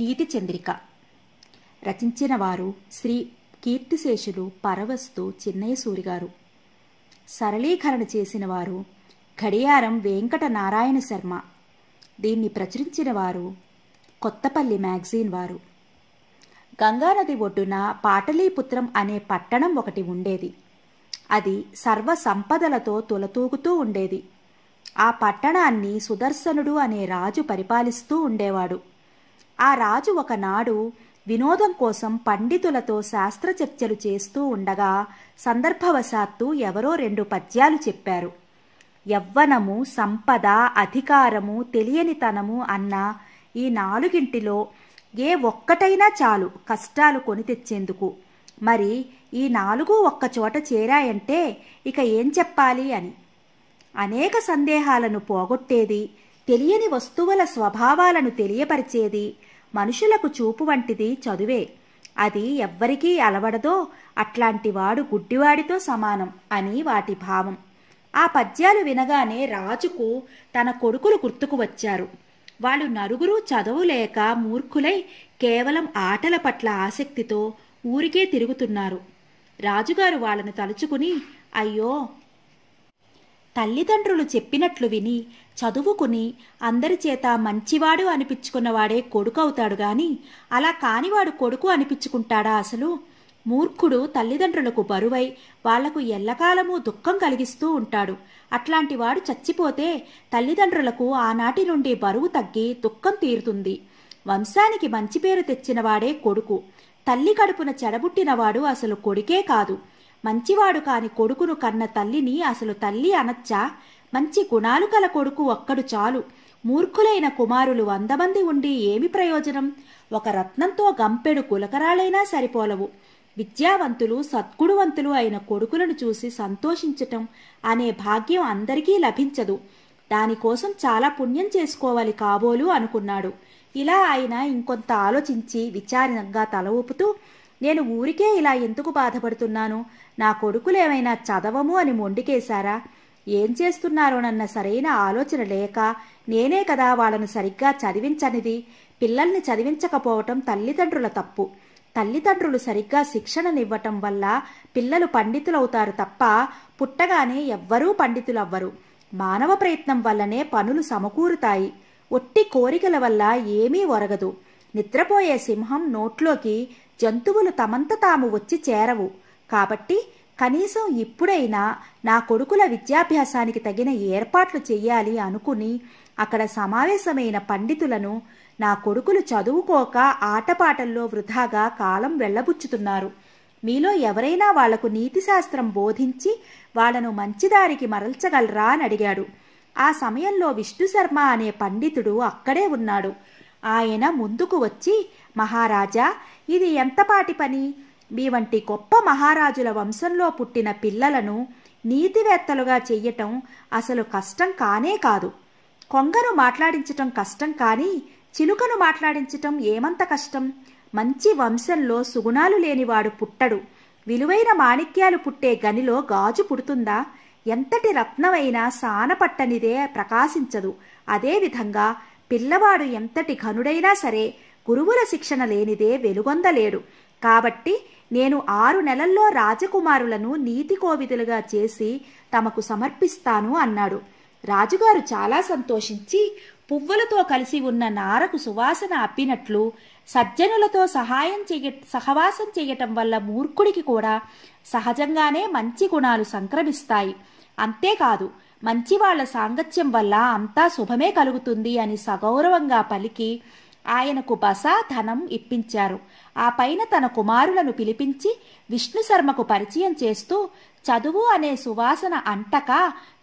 నీతి చంద్రిక రచించిన వారు శ్రీ కీర్తిశేషులు పరవస్తు చిన్నయ్య సూరి గారు సరళీకరణ చేసిన వారు గడియారం వెంకట నారాయణ శర్మ దీన్ని ప్రచురించిన వారు కొత్తపల్లి మ్యాగజైన్ వారు గంగానది ఒడ్డున పాటలీపుత్రం అనే పట్టణం ఒకటి ఉండేది అది సర్వ సంపదలతో తులతూగుతూ ఉండేది ఆ పట్టణాన్ని సుదర్శనుడు అనే రాజు పరిపాలిస్తూ ఉండేవాడు ఆ రాజు ఒకనాడు వినోదం కోసం పండితులతో శాస్త్ర చర్చలు చేస్తూ ఉండగా సందర్భవశాత్తు ఎవరో రెండు పద్యాలు చెప్పారు యవ్వనము సంపద అధికారము తెలియనితనము అన్న ఈ నాలుగింటిలో ఏ ఒక్కటైనా చాలు కష్టాలు కొని తెచ్చేందుకు మరి ఈ నాలుగు ఒక్కచోట చేరాయంటే ఇక ఏం చెప్పాలి అని అనేక సందేహాలను పోగొట్టేది తెలియని వస్తువుల స్వభావాలను తెలియపరిచేది మనుషులకు చూపు వంటిది చదువే అది ఎవ్వరికీ అలవడదో అట్లాంటివాడు గుడ్డివాడితో సమానం అని వాటి భావం ఆ పద్యాలు వినగానే రాజుకు తన కొడుకులు గుర్తుకు వచ్చారు వాళ్ళు చదువు లేక మూర్ఖులై కేవలం ఆటల పట్ల ఆసక్తితో ఊరికే తిరుగుతున్నారు రాజుగారు వాళ్ళను తలుచుకుని అయ్యో తల్లిదండ్రులు చెప్పినట్లు విని చదువుకుని అందరి చేత మంచివాడు అనిపించుకున్నవాడే కొడుకు అవుతాడు గాని అలా కానివాడు కొడుకు అనిపించుకుంటాడా అసలు మూర్ఖుడు తల్లిదండ్రులకు బరువై వాళ్లకు ఎల్లకాలము దుఃఖం కలిగిస్తూ ఉంటాడు అట్లాంటి వాడు చచ్చిపోతే తల్లిదండ్రులకు ఆనాటి నుండి బరువు తగ్గి దుఃఖం తీరుతుంది వంశానికి మంచి పేరు తెచ్చినవాడే కొడుకు తల్లి కడుపున చెడబుట్టినవాడు అసలు కొడుకే కాదు మంచివాడు కాని కొడుకును కన్న తల్లిని అసలు తల్లి అనచ్చా మంచి గుణాలు కల కొడుకు ఒక్కడు చాలు మూర్ఖులైన కుమారులు వంద మంది ఉండి ఏమి ప్రయోజనం ఒక రత్నంతో గంపెడు కులకరాలైనా సరిపోలవు విద్యావంతులు సద్గుణవంతులు అయిన కొడుకులను చూసి సంతోషించటం అనే భాగ్యం అందరికీ లభించదు దానికోసం చాలా పుణ్యం చేసుకోవాలి కాబోలు అనుకున్నాడు ఇలా ఆయన ఇంకొంత ఆలోచించి విచారంగా తల ఊపుతూ నేను ఊరికే ఇలా ఎందుకు బాధపడుతున్నాను నా కొడుకులేమైనా చదవము అని మొండికేశారా ఏం చేస్తున్నారోనన్న సరైన ఆలోచన లేక నేనే కదా వాళ్ళను సరిగ్గా చదివించనిది పిల్లల్ని చదివించకపోవటం తల్లిదండ్రుల తప్పు తల్లిదండ్రులు సరిగ్గా శిక్షణనివ్వటం వల్ల పిల్లలు పండితులవుతారు తప్ప పుట్టగానే ఎవ్వరూ పండితులవ్వరు మానవ ప్రయత్నం వల్లనే పనులు సమకూరుతాయి ఒట్టి కోరికల వల్ల ఏమీ ఒరగదు నిద్రపోయే సింహం నోట్లోకి జంతువులు తమంత తాము వచ్చి చేరవు కాబట్టి కనీసం ఇప్పుడైనా నా కొడుకుల విద్యాభ్యాసానికి తగిన ఏర్పాట్లు చెయ్యాలి అనుకుని అక్కడ సమావేశమైన పండితులను నా కొడుకులు చదువుకోక ఆటపాటల్లో వృధాగా కాలం వెళ్ళబుచ్చుతున్నారు మీలో ఎవరైనా వాళ్లకు నీతిశాస్త్రం బోధించి వాళ్లను మంచిదారికి మరల్చగలరా అని అడిగాడు ఆ సమయంలో విష్ణు శర్మ అనే పండితుడు అక్కడే ఉన్నాడు ఆయన ముందుకు వచ్చి మహారాజా ఇది ఎంతపాటి పని మీ వంటి గొప్ప మహారాజుల వంశంలో పుట్టిన పిల్లలను నీతివేత్తలుగా చెయ్యటం అసలు కష్టం కానే కాదు కొంగను మాట్లాడించటం కష్టం కానీ చిలుకను మాట్లాడించటం ఏమంత కష్టం మంచి వంశంలో సుగుణాలు లేనివాడు పుట్టడు విలువైన మాణిక్యాలు పుట్టే గనిలో గాజు పుడుతుందా ఎంతటి రత్నమైనా సానపట్టనిదే ప్రకాశించదు అదేవిధంగా పిల్లవాడు ఎంతటి ఘనుడైనా సరే గురువుల శిక్షణ లేనిదే వెలుగొందలేడు కాబట్టి నేను ఆరు నెలల్లో రాజకుమారులను నీతి కోవిదులుగా చేసి తమకు సమర్పిస్తాను అన్నాడు రాజుగారు చాలా సంతోషించి పువ్వులతో కలిసి ఉన్న నారకు సువాసన అప్పినట్లు సజ్జనులతో సహాయం చెయ్య సహవాసం చేయటం వల్ల మూర్ఖుడికి కూడా సహజంగానే మంచి గుణాలు సంక్రమిస్తాయి అంతేకాదు మంచి వాళ్ళ సాంగత్యం వల్ల అంతా శుభమే కలుగుతుంది అని సగౌరవంగా పలికి ఆయనకు బస ధనం ఇప్పించారు ఆ పైన తన కుమారులను పిలిపించి విష్ణుశర్మకు పరిచయం చేస్తూ చదువు అనే సువాసన అంటక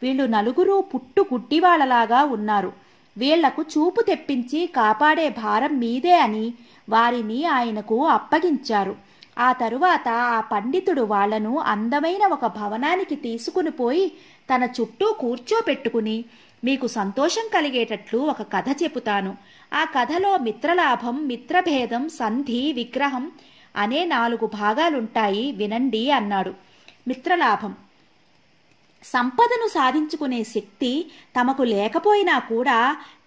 వీళ్ళు నలుగురు పుట్టు గుడ్డివాళ్లలాగా ఉన్నారు వీళ్లకు చూపు తెప్పించి కాపాడే భారం మీదే అని వారిని ఆయనకు అప్పగించారు ఆ తరువాత ఆ పండితుడు వాళ్లను అందమైన ఒక భవనానికి తీసుకుని పోయి తన చుట్టూ కూర్చోపెట్టుకుని మీకు సంతోషం కలిగేటట్లు ఒక కథ చెబుతాను ఆ కథలో మిత్రలాభం మిత్రభేదం సంధి విగ్రహం అనే నాలుగు భాగాలుంటాయి వినండి అన్నాడు మిత్రలాభం సంపదను సాధించుకునే శక్తి తమకు లేకపోయినా కూడా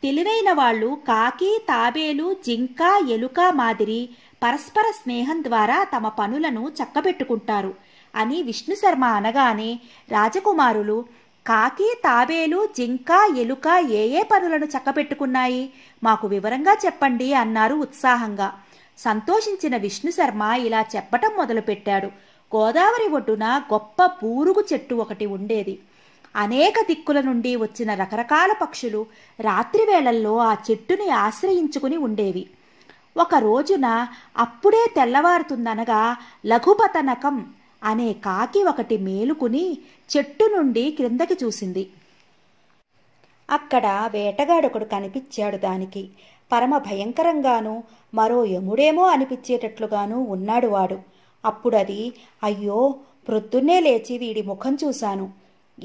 తెలివైన వాళ్ళు కాకి తాబేలు జింక ఎలుక మాదిరి పరస్పర స్నేహం ద్వారా తమ పనులను చక్కబెట్టుకుంటారు అని విష్ణుశర్మ అనగానే రాజకుమారులు కాకి తాబేలు జింక ఎలుక ఏ ఏ పనులను చక్కబెట్టుకున్నాయి మాకు వివరంగా చెప్పండి అన్నారు ఉత్సాహంగా సంతోషించిన విష్ణు శర్మ ఇలా చెప్పటం మొదలుపెట్టాడు గోదావరి ఒడ్డున గొప్ప పూరుగు చెట్టు ఒకటి ఉండేది అనేక దిక్కుల నుండి వచ్చిన రకరకాల పక్షులు రాత్రివేళల్లో ఆ చెట్టుని ఆశ్రయించుకుని ఉండేవి ఒక రోజున అప్పుడే తెల్లవారుతుందనగా లఘుపతనకం అనే కాకి ఒకటి మేలుకుని చెట్టు నుండి క్రిందకి చూసింది అక్కడ వేటగాడొకడు కనిపించాడు దానికి పరమ భయంకరంగాను మరో యముడేమో అనిపించేటట్లుగాను ఉన్నాడు వాడు అప్పుడది అయ్యో ప్రొద్దున్నే లేచి వీడి ముఖం చూశాను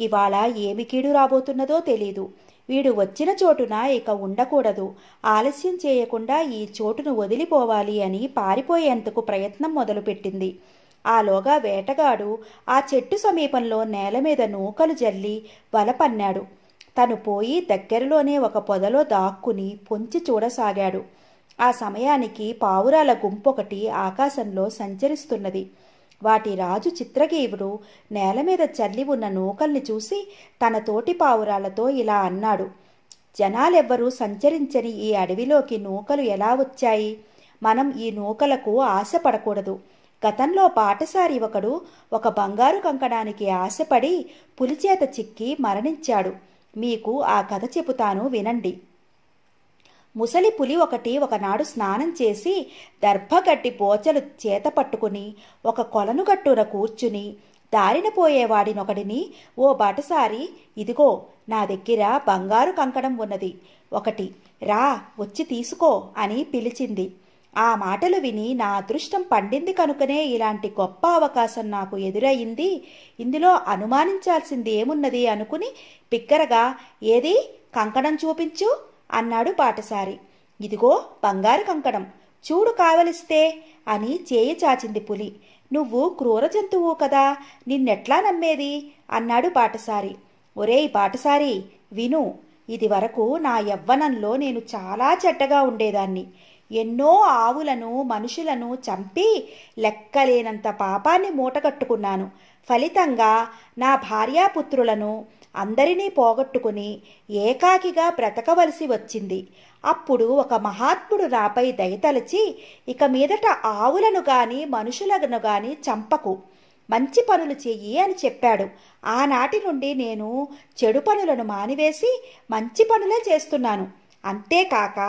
ఇవాళ ఏమి కీడు రాబోతున్నదో తెలీదు వీడు వచ్చిన చోటున ఇక ఉండకూడదు ఆలస్యం చేయకుండా ఈ చోటును వదిలిపోవాలి అని పారిపోయేందుకు ప్రయత్నం మొదలుపెట్టింది ఆలోగా వేటగాడు ఆ చెట్టు సమీపంలో నేల మీద నూకలు జల్లి వల పన్నాడు తను పోయి దగ్గరలోనే ఒక పొదలో దాక్కుని పొంచి చూడసాగాడు ఆ సమయానికి పావురాల గుంపొకటి ఆకాశంలో సంచరిస్తున్నది వాటి రాజు చిత్రగీవుడు నేల మీద చల్లి ఉన్న నూకల్ని చూసి తన తోటి పావురాలతో ఇలా అన్నాడు జనాలెవ్వరూ సంచరించని ఈ అడవిలోకి నూకలు ఎలా వచ్చాయి మనం ఈ నూకలకు ఆశపడకూడదు గతంలో పాటసారి ఒకడు ఒక బంగారు కంకణానికి ఆశపడి పులిచేత చిక్కి మరణించాడు మీకు ఆ కథ చెబుతాను వినండి ముసలి పులి ఒకటి ఒకనాడు స్నానం చేసి దర్భగడ్డి పోచలు చేత పట్టుకుని ఒక కొలను గట్టున కూర్చుని దారిన పోయేవాడినొకడిని ఓ బాటసారి ఇదిగో నా దగ్గర బంగారు కంకణం ఉన్నది ఒకటి రా వచ్చి తీసుకో అని పిలిచింది ఆ మాటలు విని నా అదృష్టం పండింది కనుకనే ఇలాంటి గొప్ప అవకాశం నాకు ఎదురయ్యింది ఇందులో అనుమానించాల్సింది ఏమున్నది అనుకుని పిక్కరగా ఏది కంకణం చూపించు అన్నాడు పాటసారి ఇదిగో బంగారు కంకణం చూడు కావలిస్తే అని చేయి చాచింది పులి నువ్వు క్రూర జంతువు కదా నిన్నెట్లా నమ్మేది అన్నాడు పాటసారి ఒరేయ్ పాటసారి విను ఇది వరకు నా యవ్వనంలో నేను చాలా చెడ్డగా ఉండేదాన్ని ఎన్నో ఆవులను మనుషులను చంపి లెక్కలేనంత పాపాన్ని మూటగట్టుకున్నాను ఫలితంగా నా భార్యాపుత్రులను అందరినీ పోగొట్టుకుని ఏకాకిగా బ్రతకవలసి వచ్చింది అప్పుడు ఒక మహాత్ముడు నాపై దయతలచి ఇక మీదట ఆవులను గాని మనుషులను గాని చంపకు మంచి పనులు చెయ్యి అని చెప్పాడు ఆనాటి నుండి నేను చెడు పనులను మానివేసి మంచి పనులే చేస్తున్నాను అంతేకాక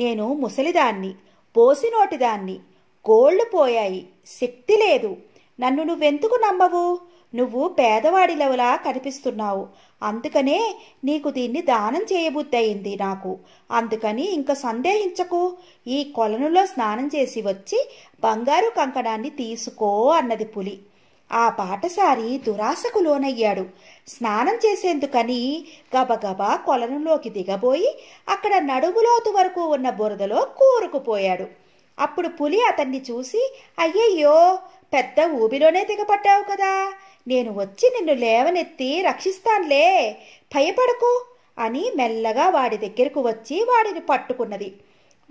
నేను ముసలిదాన్ని పోసినోటిదాన్ని కోళ్ళు పోయాయి శక్తి లేదు నన్ను నువ్వెందుకు నమ్మవు నువ్వు పేదవాడిలవలా కనిపిస్తున్నావు అందుకనే నీకు దీన్ని దానం చేయబుద్దయింది నాకు అందుకని ఇంక సందేహించకు ఈ కొలనులో స్నానం చేసి వచ్చి బంగారు కంకణాన్ని తీసుకో అన్నది పులి ఆ పాటసారి దురాశకు లోనయ్యాడు స్నానం చేసేందుకని గబగబా కొలనులోకి దిగబోయి అక్కడ నడుములోతు వరకు ఉన్న బురదలో కూరుకుపోయాడు అప్పుడు పులి అతన్ని చూసి అయ్యయ్యో పెద్ద ఊబిలోనే దిగపడ్డావు కదా నేను వచ్చి నిన్ను లేవనెత్తి రక్షిస్తాన్లే భయపడకు అని మెల్లగా వాడి దగ్గరకు వచ్చి వాడిని పట్టుకున్నది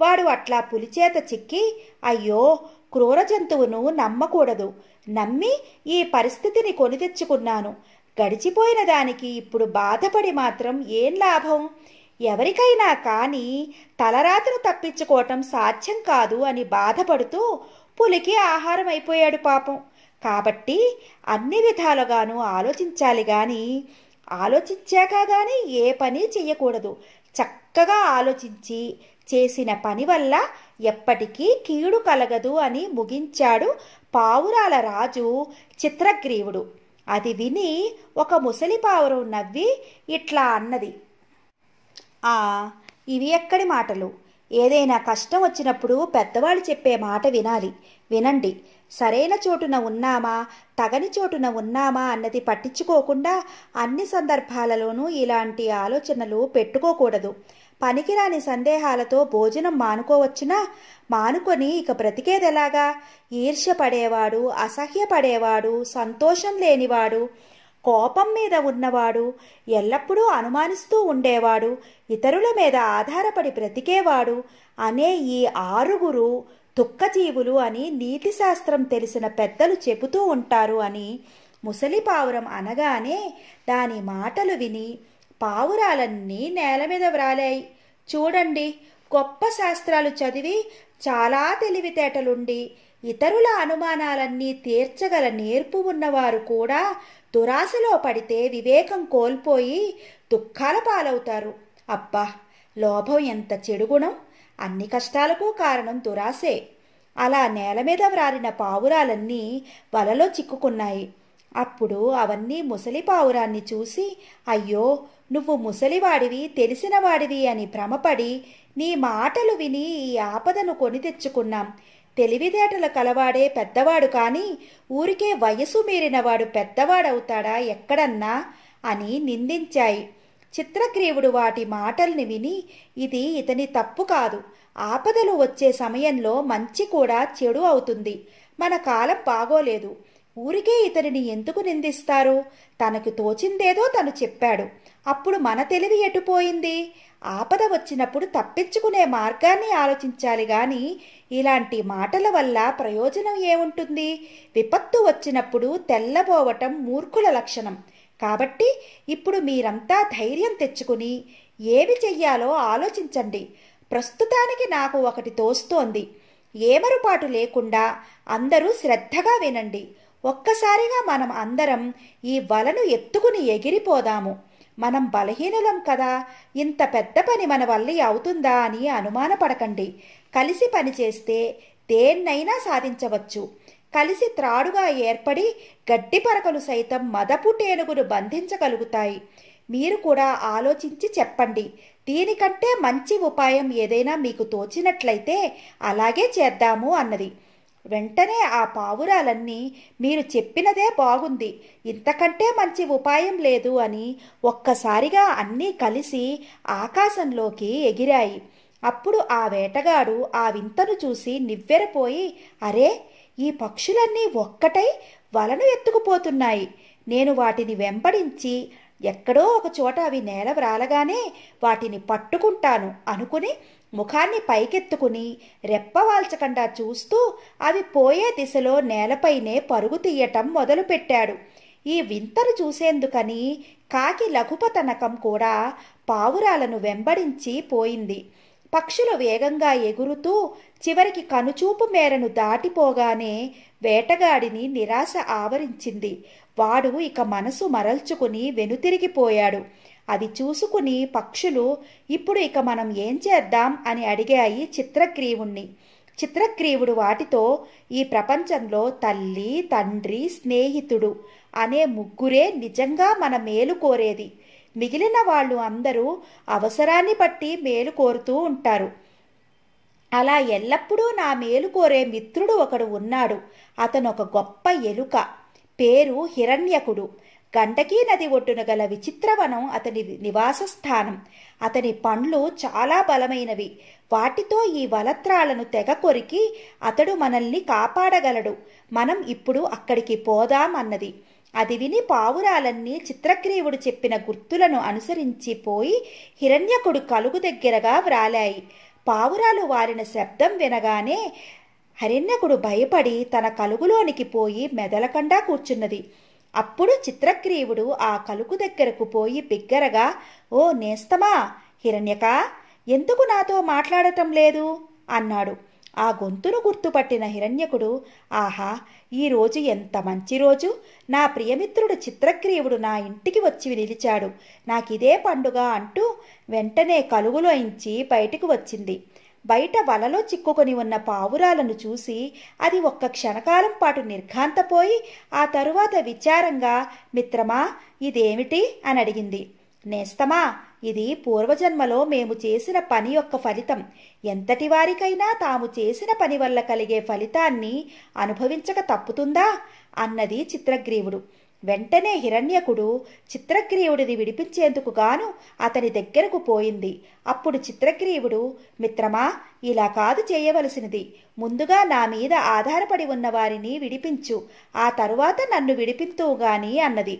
వాడు అట్లా పులిచేత చిక్కి అయ్యో క్రూర జంతువును నమ్మకూడదు నమ్మి ఈ పరిస్థితిని కొని తెచ్చుకున్నాను గడిచిపోయిన దానికి ఇప్పుడు బాధపడి మాత్రం ఏం లాభం ఎవరికైనా కానీ తలరాతను తప్పించుకోవటం సాధ్యం కాదు అని బాధపడుతూ పులికి ఆహారం అయిపోయాడు పాపం కాబట్టి అన్ని విధాలుగాను ఆలోచించాలి కానీ ఆలోచించాక కానీ ఏ పని చేయకూడదు చక్కగా ఆలోచించి చేసిన పని వల్ల ఎప్పటికీ కీడు కలగదు అని ముగించాడు పావురాల రాజు చిత్రగ్రీవుడు అది విని ఒక ముసలి పావురం నవ్వి ఇట్లా అన్నది ఆ ఇవి ఎక్కడి మాటలు ఏదైనా కష్టం వచ్చినప్పుడు పెద్దవాళ్ళు చెప్పే మాట వినాలి వినండి సరైన చోటున ఉన్నామా తగని చోటున ఉన్నామా అన్నది పట్టించుకోకుండా అన్ని సందర్భాలలోనూ ఇలాంటి ఆలోచనలు పెట్టుకోకూడదు పనికిరాని సందేహాలతో భోజనం మానుకోవచ్చునా మానుకొని ఇక బ్రతికేదెలాగా ఈర్ష్య పడేవాడు అసహ్యపడేవాడు సంతోషం లేనివాడు కోపం మీద ఉన్నవాడు ఎల్లప్పుడూ అనుమానిస్తూ ఉండేవాడు ఇతరుల మీద ఆధారపడి బ్రతికేవాడు అనే ఈ ఆరుగురు దుఃఖజీవులు అని నీతి శాస్త్రం తెలిసిన పెద్దలు చెబుతూ ఉంటారు అని ముసలిపావురం అనగానే దాని మాటలు విని పావురాలన్నీ నేల మీద వ్రాలాయి చూడండి గొప్ప శాస్త్రాలు చదివి చాలా తెలివితేటలుండి ఇతరుల అనుమానాలన్నీ తీర్చగల నేర్పు ఉన్నవారు కూడా దురాశలో పడితే వివేకం కోల్పోయి దుఃఖాల పాలవుతారు అబ్బా లోభం ఎంత చెడుగుణం అన్ని కష్టాలకు కారణం దురాశే అలా నేల మీద వ్రారిన పావురాలన్నీ వలలో చిక్కుకున్నాయి అప్పుడు అవన్నీ ముసలి పావురాన్ని చూసి అయ్యో నువ్వు ముసలివాడివి తెలిసినవాడివి అని భ్రమపడి నీ మాటలు విని ఈ ఆపదను కొని తెచ్చుకున్నాం తెలివితేటలు కలవాడే పెద్దవాడు కానీ ఊరికే వయసు మీరినవాడు పెద్దవాడవుతాడా ఎక్కడన్నా అని నిందించాయి చిత్రగ్రీవుడు వాటి మాటల్ని విని ఇది ఇతని తప్పు కాదు ఆపదలు వచ్చే సమయంలో మంచి కూడా చెడు అవుతుంది మన కాలం బాగోలేదు ఊరికే ఇతనిని ఎందుకు నిందిస్తారు తనకు తోచిందేదో తను చెప్పాడు అప్పుడు మన తెలివి ఎటుపోయింది ఆపద వచ్చినప్పుడు తప్పించుకునే మార్గాన్ని ఆలోచించాలి గాని ఇలాంటి మాటల వల్ల ప్రయోజనం ఏముంటుంది విపత్తు వచ్చినప్పుడు తెల్లబోవటం మూర్ఖుల లక్షణం కాబట్టి ఇప్పుడు మీరంతా ధైర్యం తెచ్చుకుని ఏమి చెయ్యాలో ఆలోచించండి ప్రస్తుతానికి నాకు ఒకటి తోస్తోంది ఏమరుపాటు లేకుండా అందరూ శ్రద్ధగా వినండి ఒక్కసారిగా మనం అందరం ఈ వలను ఎత్తుకుని ఎగిరిపోదాము మనం బలహీనులం కదా ఇంత పెద్ద పని మన వల్ల అవుతుందా అని అనుమానపడకండి కలిసి పనిచేస్తే దేన్నైనా సాధించవచ్చు కలిసి త్రాడుగా ఏర్పడి గడ్డి పరకలు సైతం మదపు టేనుగును బంధించగలుగుతాయి మీరు కూడా ఆలోచించి చెప్పండి దీనికంటే మంచి ఉపాయం ఏదైనా మీకు తోచినట్లయితే అలాగే చేద్దాము అన్నది వెంటనే ఆ పావురాలన్నీ మీరు చెప్పినదే బాగుంది ఇంతకంటే మంచి ఉపాయం లేదు అని ఒక్కసారిగా అన్నీ కలిసి ఆకాశంలోకి ఎగిరాయి అప్పుడు ఆ వేటగాడు ఆ వింతను చూసి నివ్వెరపోయి అరే ఈ పక్షులన్నీ ఒక్కటై వలను ఎత్తుకుపోతున్నాయి నేను వాటిని వెంబడించి ఎక్కడో ఒకచోట అవి నేల వ్రాలగానే వాటిని పట్టుకుంటాను అనుకుని ముఖాన్ని పైకెత్తుకుని రెప్పవాల్చకుండా చూస్తూ అవి పోయే దిశలో నేలపైనే పరుగు తీయటం మొదలుపెట్టాడు ఈ వింతను చూసేందుకని కాకి లఘుపతనకం కూడా పావురాలను వెంబడించి పోయింది పక్షులు వేగంగా ఎగురుతూ చివరికి కనుచూపు మేరను దాటిపోగానే వేటగాడిని నిరాశ ఆవరించింది వాడు ఇక మనసు మరల్చుకుని వెనుతిరిగిపోయాడు అది చూసుకుని పక్షులు ఇప్పుడు ఇక మనం ఏం చేద్దాం అని అడిగాయి చిత్రగ్రీవుణ్ణి చిత్రగ్రీవుడు వాటితో ఈ ప్రపంచంలో తల్లి తండ్రి స్నేహితుడు అనే ముగ్గురే నిజంగా మన మేలు కోరేది మిగిలిన వాళ్ళు అందరూ అవసరాన్ని బట్టి మేలు కోరుతూ ఉంటారు అలా ఎల్లప్పుడూ నా మేలు కోరే మిత్రుడు ఒకడు ఉన్నాడు అతను ఒక గొప్ప ఎలుక పేరు హిరణ్యకుడు గండకీ నది ఒడ్డున గల విచిత్రవనం అతని నివాస స్థానం అతని పండ్లు చాలా బలమైనవి వాటితో ఈ వలత్రాలను తెగ కొరికి అతడు మనల్ని కాపాడగలడు మనం ఇప్పుడు అక్కడికి పోదాం అన్నది అది విని పావురాలన్నీ చిత్రగ్రీవుడు చెప్పిన గుర్తులను అనుసరించి పోయి హిరణ్యకుడు కలుగు దగ్గరగా వ్రాలాయి పావురాలు వారిన శబ్దం వినగానే హరిణ్యకుడు భయపడి తన కలుగులోనికి పోయి మెదలకండా కూర్చున్నది అప్పుడు చిత్రగ్రీవుడు ఆ కలుకు దగ్గరకు పోయి బిగ్గరగా ఓ నేస్తమా హిరణ్యక ఎందుకు నాతో మాట్లాడటం లేదు అన్నాడు ఆ గొంతును గుర్తుపట్టిన హిరణ్యకుడు ఆహా ఈరోజు ఎంత మంచి రోజు నా ప్రియమిత్రుడు చిత్రగ్రీవుడు నా ఇంటికి వచ్చి నిలిచాడు నాకిదే పండుగ అంటూ వెంటనే కలుగులోంచి బయటకు వచ్చింది బయట వలలో చిక్కుకొని ఉన్న పావురాలను చూసి అది ఒక్క క్షణకాలం పాటు నిర్ఘాంతపోయి ఆ తరువాత విచారంగా మిత్రమా ఇదేమిటి అని అడిగింది నేస్తమా ఇది పూర్వజన్మలో మేము చేసిన పని యొక్క ఫలితం ఎంతటి వారికైనా తాము చేసిన పని వల్ల కలిగే ఫలితాన్ని అనుభవించక తప్పుతుందా అన్నది చిత్రగ్రీవుడు వెంటనే హిరణ్యకుడు చిత్రక్రియుడిని విడిపించేందుకు గాను అతని దగ్గరకు పోయింది అప్పుడు చిత్రక్రియుడు మిత్రమా ఇలా కాదు చేయవలసినది ముందుగా నా మీద ఆధారపడి ఉన్న వారిని విడిపించు ఆ తరువాత నన్ను విడిపింతువు గాని అన్నది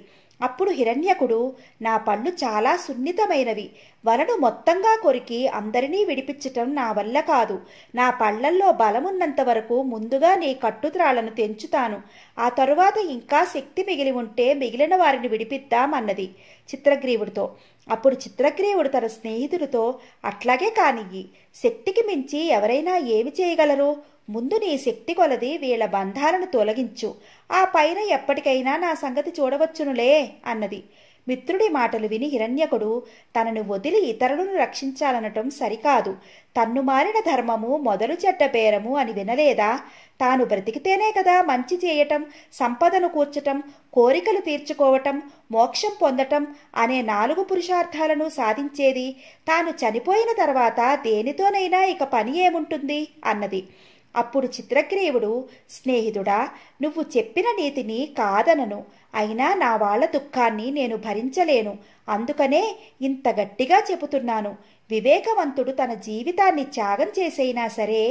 అప్పుడు హిరణ్యకుడు నా పళ్ళు చాలా సున్నితమైనవి వలను మొత్తంగా కొరికి అందరినీ విడిపించటం నా వల్ల కాదు నా పళ్లల్లో బలమున్నంత వరకు ముందుగా నీ కట్టుత్రాలను తెంచుతాను ఆ తరువాత ఇంకా శక్తి మిగిలి ఉంటే మిగిలిన వారిని విడిపిద్దామన్నది చిత్రగ్రీవుడితో అప్పుడు చిత్రక్రియుడు తన స్నేహితుడితో అట్లాగే కానియ్యి శక్తికి మించి ఎవరైనా ఏమి చేయగలరు ముందు నీ శక్తి కొలది వీళ్ళ బంధాలను తొలగించు ఆ పైన ఎప్పటికైనా నా సంగతి చూడవచ్చునులే అన్నది మిత్రుడి మాటలు విని హిరణ్యకుడు తనను వదిలి ఇతరులను రక్షించాలనటం సరికాదు తన్ను మారిన ధర్మము మొదలు చెడ్డ పేరము అని వినలేదా తాను బ్రతికితేనే కదా మంచి చేయటం సంపదను కూర్చటం కోరికలు తీర్చుకోవటం మోక్షం పొందటం అనే నాలుగు పురుషార్థాలను సాధించేది తాను చనిపోయిన తర్వాత దేనితోనైనా ఇక పని ఏముంటుంది అన్నది అప్పుడు చిత్రగ్రీవుడు స్నేహితుడా నువ్వు చెప్పిన నీతిని కాదనను అయినా నా వాళ్ళ దుఃఖాన్ని నేను భరించలేను అందుకనే ఇంత గట్టిగా చెబుతున్నాను వివేకవంతుడు తన జీవితాన్ని త్యాగం చేసైనా సరే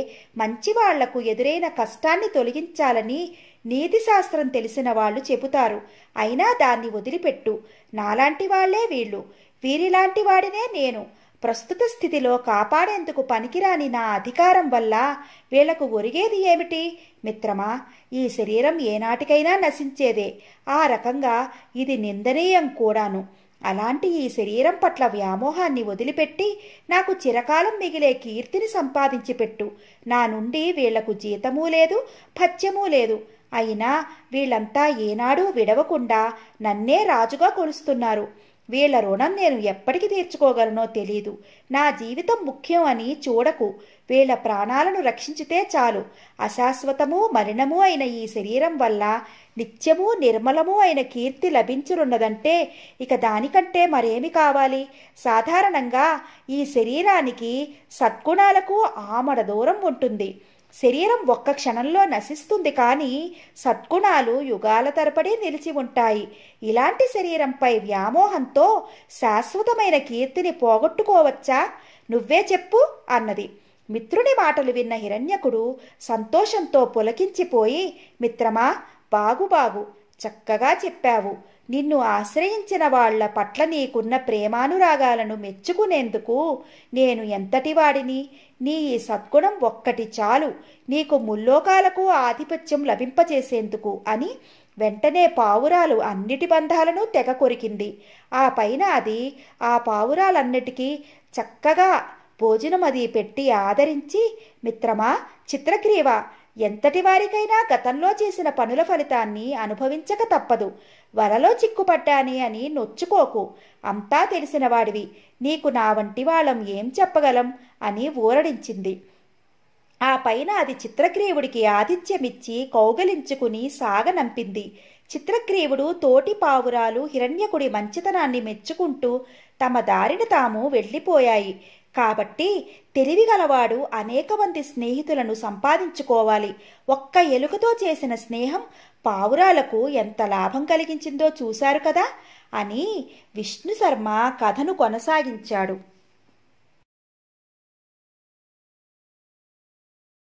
మంచివాళ్లకు ఎదురైన కష్టాన్ని తొలగించాలని నీతిశాస్త్రం తెలిసిన వాళ్ళు చెబుతారు అయినా దాన్ని వదిలిపెట్టు నాలాంటి వాళ్లే వీళ్ళు వీరిలాంటి వాడినే నేను ప్రస్తుత స్థితిలో కాపాడేందుకు పనికిరాని నా అధికారం వల్ల వీళ్లకు ఒరిగేది ఏమిటి మిత్రమా ఈ శరీరం ఏనాటికైనా నశించేదే ఆ రకంగా ఇది నిందనీయం కూడాను అలాంటి ఈ శరీరం పట్ల వ్యామోహాన్ని వదిలిపెట్టి నాకు చిరకాలం మిగిలే కీర్తిని సంపాదించి పెట్టు నా నుండి వీళ్లకు జీతమూ లేదు భత్యమూ లేదు అయినా వీళ్ళంతా ఏనాడూ విడవకుండా నన్నే రాజుగా కొలుస్తున్నారు వీళ్ళ రుణం నేను ఎప్పటికి తీర్చుకోగలనో తెలీదు నా జీవితం ముఖ్యం అని చూడకు వీళ్ళ ప్రాణాలను రక్షించితే చాలు అశాశ్వతము మలినము అయిన ఈ శరీరం వల్ల నిత్యము నిర్మలము అయిన కీర్తి లభించనున్నదంటే ఇక దానికంటే మరేమి కావాలి సాధారణంగా ఈ శరీరానికి సద్గుణాలకు ఆమడ దూరం ఉంటుంది శరీరం ఒక్క క్షణంలో నశిస్తుంది కానీ సద్గుణాలు యుగాల తరపడి నిలిచి ఉంటాయి ఇలాంటి శరీరంపై వ్యామోహంతో శాశ్వతమైన కీర్తిని పోగొట్టుకోవచ్చా నువ్వే చెప్పు అన్నది మిత్రుని మాటలు విన్న హిరణ్యకుడు సంతోషంతో పులకించిపోయి మిత్రమా బాగుబాగు చక్కగా చెప్పావు నిన్ను ఆశ్రయించిన వాళ్ల పట్ల నీకున్న ప్రేమానురాగాలను మెచ్చుకునేందుకు నేను ఎంతటి వాడిని నీ ఈ సద్గుణం ఒక్కటి చాలు నీకు ముల్లోకాలకు ఆధిపత్యం లభింపచేసేందుకు అని వెంటనే పావురాలు అన్నిటి బంధాలను తెగ కొరికింది ఆ పైన అది ఆ పావురాలన్నిటికీ చక్కగా భోజనం అది పెట్టి ఆదరించి మిత్రమా చిత్రగ్రీవ ఎంతటి వారికైనా గతంలో చేసిన పనుల ఫలితాన్ని అనుభవించక తప్పదు వలలో చిక్కుపడ్డాని అని నొచ్చుకోకు అంతా తెలిసిన వాడివి నీకు నా వంటి వాళ్ళం ఏం చెప్పగలం అని ఊరడించింది ఆ పైన అది చిత్రగ్రీవుడికి ఆతిథ్యమిచ్చి కౌగలించుకుని సాగనంపింది చిత్రగ్రీవుడు తోటి పావురాలు హిరణ్యకుడి మంచితనాన్ని మెచ్చుకుంటూ తమ దారిన తాము వెళ్ళిపోయాయి కాబట్టి తెలివిగలవాడు అనేక మంది స్నేహితులను సంపాదించుకోవాలి ఒక్క ఎలుకతో చేసిన స్నేహం పావురాలకు ఎంత లాభం కలిగించిందో చూశారు కదా అని విష్ణు శర్మ కథను కొనసాగించాడు